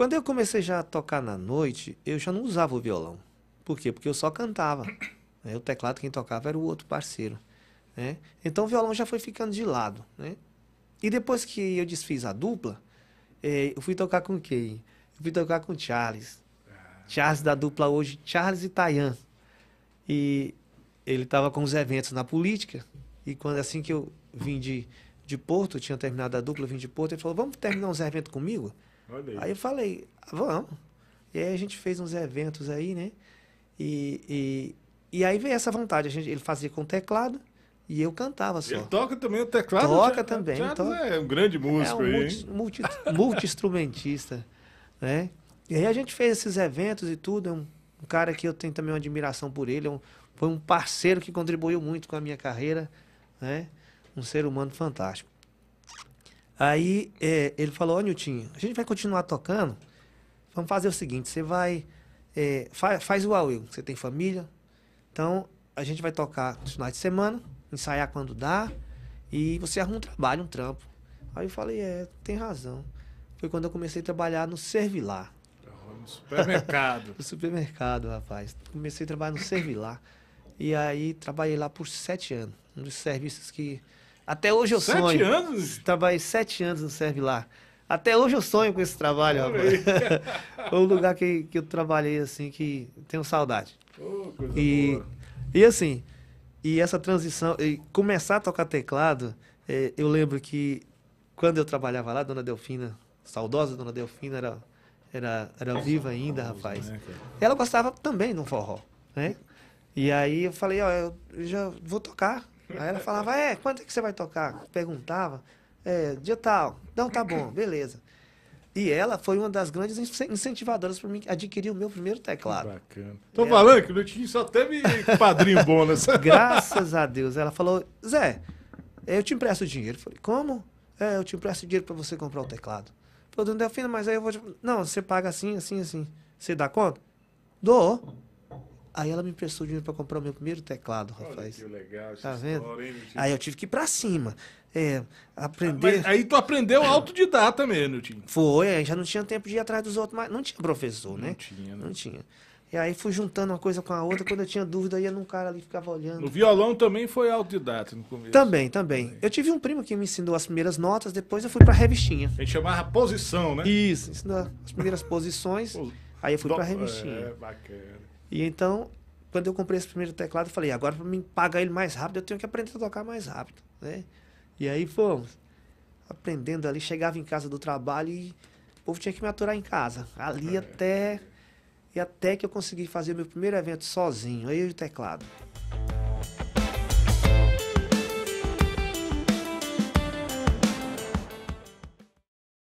Quando eu comecei já a tocar na noite, eu já não usava o violão. Por quê? Porque eu só cantava. Né? O teclado quem tocava era o outro parceiro. Né? Então o violão já foi ficando de lado. Né? E depois que eu desfiz a dupla, eh, eu fui tocar com quem? Eu fui tocar com o Charles. Charles da dupla hoje, Charles e Tayan. E ele estava com os eventos na política. E quando assim que eu vim de, de Porto, tinha terminado a dupla, vim de Porto, ele falou: Vamos terminar uns eventos comigo? Olha aí. aí eu falei, vamos. E aí a gente fez uns eventos aí, né? E, e, e aí veio essa vontade. A gente, ele fazia com teclado e eu cantava só. Ele toca também o teclado? Toca já, também. Já É um grande é, músico é um aí. Multi, multi-instrumentista, né? E aí a gente fez esses eventos e tudo. É um, um cara que eu tenho também uma admiração por ele. É um, foi um parceiro que contribuiu muito com a minha carreira, né? Um ser humano fantástico. Aí é, ele falou, ô Nilton, a gente vai continuar tocando. Vamos fazer o seguinte, você vai. É, faz, faz o Awil, você tem família. Então, a gente vai tocar nos finais de semana, ensaiar quando dá, e você arruma um trabalho, um trampo. Aí eu falei, é, tem razão. Foi quando eu comecei a trabalhar no Servilar. No supermercado. no supermercado, rapaz. Comecei a trabalhar no Servilar. E aí trabalhei lá por sete anos. Um dos serviços que até hoje eu sete sonho. Sete anos? Trabalhei tá, sete anos no Servilar. Até hoje eu sonho com esse trabalho, rapaz. Foi um lugar que, que eu trabalhei, assim, que tenho saudade. Oh, coisa e, boa. e assim, e essa transição, e começar a tocar teclado, é, eu lembro que quando eu trabalhava lá, Dona Delfina, saudosa Dona Delfina, era, era, era viva ainda, rapaz. Né, Ela gostava também de um forró, né? E aí eu falei, ó, eu já vou tocar. Aí ela falava, é, quanto é que você vai tocar? Perguntava, é, dia tal. Não, tá bom, beleza. E ela foi uma das grandes incentivadoras para mim adquirir o meu primeiro teclado. Bacana. Tô ela... falando que o Lutinho só teve padrinho bom nessa. Graças a Deus. Ela falou: Zé, é, eu te empresto dinheiro. Eu falei: Como? É, eu te empresto dinheiro para você comprar o teclado. Falou: Delfina, mas aí eu vou. Te... Não, você paga assim, assim, assim. Você dá conta? Dou. Aí ela me emprestou dinheiro para comprar o meu primeiro teclado, Olha que legal, tá vendo? hein, aí eu tive que ir para cima. É, aprender. Ah, mas aí tu aprendeu autodidata mesmo, Niltinho. Foi, aí é, já não tinha tempo de ir atrás dos outros, mas não tinha professor, não né? Tinha, não. Né? não tinha. E aí fui juntando uma coisa com a outra, quando eu tinha dúvida, ia num cara ali ficava olhando. O violão também foi autodidata no começo. Também, também, Eu tive um primo que me ensinou as primeiras notas, depois eu fui pra revistinha. A gente chamava posição, né? Isso, ensinou as primeiras posições. Aí eu fui Do... pra revistinha. É, bacana. E então, quando eu comprei esse primeiro teclado, eu falei, agora para mim pagar ele mais rápido, eu tenho que aprender a tocar mais rápido, né? E aí fomos aprendendo ali, chegava em casa do trabalho e o povo tinha que me aturar em casa. Ali é. até e até que eu consegui fazer meu primeiro evento sozinho, eu e o teclado.